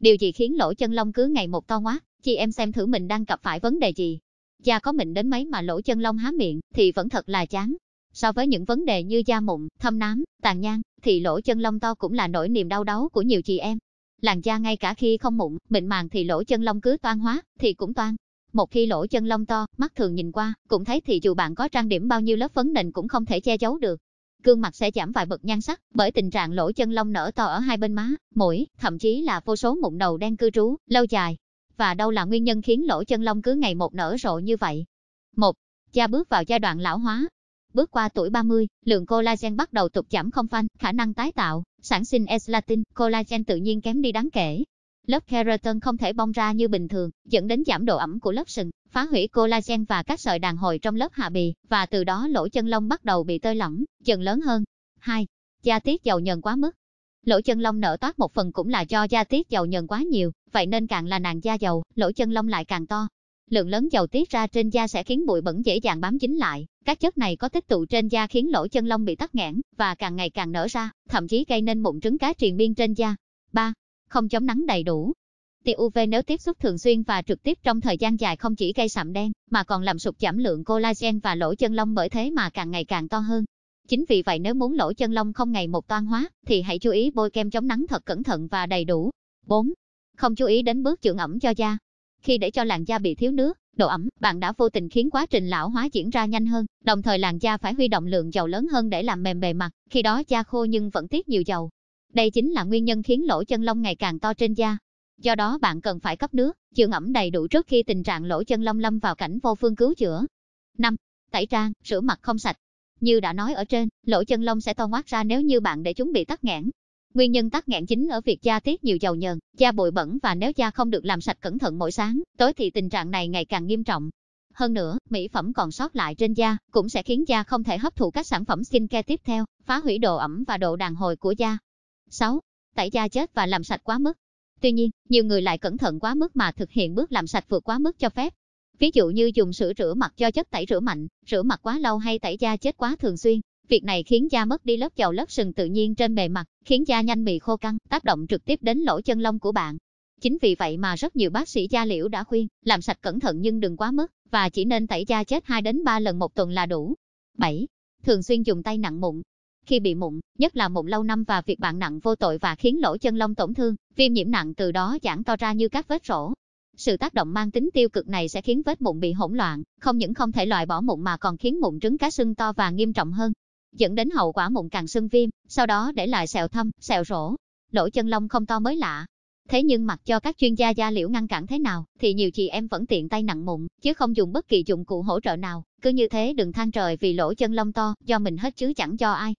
Điều gì khiến lỗ chân lông cứ ngày một to quá, chị em xem thử mình đang gặp phải vấn đề gì. Da có mịn đến mấy mà lỗ chân lông há miệng thì vẫn thật là chán. So với những vấn đề như da mụn, thâm nám, tàn nhang, thì lỗ chân lông to cũng là nỗi niềm đau đớn của nhiều chị em. Làn da ngay cả khi không mụn, mịn màng thì lỗ chân lông cứ toan hóa, thì cũng toan. Một khi lỗ chân lông to, mắt thường nhìn qua, cũng thấy thì dù bạn có trang điểm bao nhiêu lớp phấn nền cũng không thể che giấu được gương mặt sẽ giảm vài bậc nhan sắc bởi tình trạng lỗ chân lông nở to ở hai bên má, mũi, thậm chí là vô số mụn đầu đang cư trú, lâu dài. Và đâu là nguyên nhân khiến lỗ chân lông cứ ngày một nở rộ như vậy? Một, Da bước vào giai đoạn lão hóa. Bước qua tuổi 30, lượng collagen bắt đầu tụt giảm không phanh, khả năng tái tạo, sản sinh eslatin, collagen tự nhiên kém đi đáng kể. Lớp keratin không thể bong ra như bình thường, dẫn đến giảm độ ẩm của lớp sừng, phá hủy collagen và các sợi đàn hồi trong lớp hạ bì, và từ đó lỗ chân lông bắt đầu bị tơi lỏng, dần lớn hơn. Hai, da tiết dầu nhờn quá mức Lỗ chân lông nở toát một phần cũng là do da tiết dầu nhờn quá nhiều, vậy nên càng là nàng da dầu, lỗ chân lông lại càng to. Lượng lớn dầu tiết ra trên da sẽ khiến bụi bẩn dễ dàng bám dính lại, các chất này có tích tụ trên da khiến lỗ chân lông bị tắc nghẽn và càng ngày càng nở ra, thậm chí gây nên mụn trứng cá triền miên trên da. Ba, Không chống nắng đầy đủ Tia UV nếu tiếp xúc thường xuyên và trực tiếp trong thời gian dài không chỉ gây sạm đen, mà còn làm sụt giảm lượng collagen và lỗ chân lông bởi thế mà càng ngày càng to hơn. Chính vì vậy nếu muốn lỗ chân lông không ngày một toan hóa, thì hãy chú ý bôi kem chống nắng thật cẩn thận và đầy đủ. 4. Không chú ý đến bước dưỡng ẩm cho da. Khi để cho làn da bị thiếu nước, độ ẩm, bạn đã vô tình khiến quá trình lão hóa diễn ra nhanh hơn, đồng thời làn da phải huy động lượng dầu lớn hơn để làm mềm bề mặt, khi đó da khô nhưng vẫn tiết nhiều dầu. Đây chính là nguyên nhân khiến lỗ chân lông ngày càng to trên da, Do đó bạn cần phải cấp nước, dưỡng ẩm đầy đủ trước khi tình trạng lỗ chân lông lâm vào cảnh vô phương cứu chữa. 5. Tẩy trang, rửa mặt không sạch. Như đã nói ở trên, lỗ chân lông sẽ to ngoác ra nếu như bạn để chúng bị tắc nghẽn. Nguyên nhân tắc nghẽn chính ở việc da tiết nhiều dầu nhờn, da bụi bẩn và nếu da không được làm sạch cẩn thận mỗi sáng, tối thì tình trạng này ngày càng nghiêm trọng. Hơn nữa, mỹ phẩm còn sót lại trên da cũng sẽ khiến da không thể hấp thụ các sản phẩm skincare tiếp theo, phá hủy độ ẩm và độ đàn hồi của da. 6. Tẩy da chết và làm sạch quá mức. Tuy nhiên, nhiều người lại cẩn thận quá mức mà thực hiện bước làm sạch vượt quá mức cho phép. Ví dụ như dùng sữa rửa mặt cho chất tẩy rửa mạnh, rửa mặt quá lâu hay tẩy da chết quá thường xuyên. Việc này khiến da mất đi lớp dầu lớp sừng tự nhiên trên bề mặt, khiến da nhanh bị khô căng, tác động trực tiếp đến lỗ chân lông của bạn. Chính vì vậy mà rất nhiều bác sĩ da liễu đã khuyên làm sạch cẩn thận nhưng đừng quá mức và chỉ nên tẩy da chết 2 đến 3 lần một tuần là đủ. 7. Thường xuyên dùng tay nặng mụn, khi bị mụn, nhất là mụn lâu năm và việc bạn nặng vô tội và khiến lỗ chân lông tổn thương, viêm nhiễm nặng từ đó giãn to ra như các vết rỗ. Sự tác động mang tính tiêu cực này sẽ khiến vết mụn bị hỗn loạn, không những không thể loại bỏ mụn mà còn khiến mụn trứng cá sưng to và nghiêm trọng hơn, dẫn đến hậu quả mụn càng sưng viêm, sau đó để lại sẹo thâm, sẹo rỗ. Lỗ chân lông không to mới lạ, Thế nhưng mặc cho các chuyên gia da liễu ngăn cản thế nào, thì nhiều chị em vẫn tiện tay nặng mụn, chứ không dùng bất kỳ dụng cụ hỗ trợ nào. Cứ như thế đừng than trời vì lỗ chân lông to, do mình hết chứ chẳng cho ai.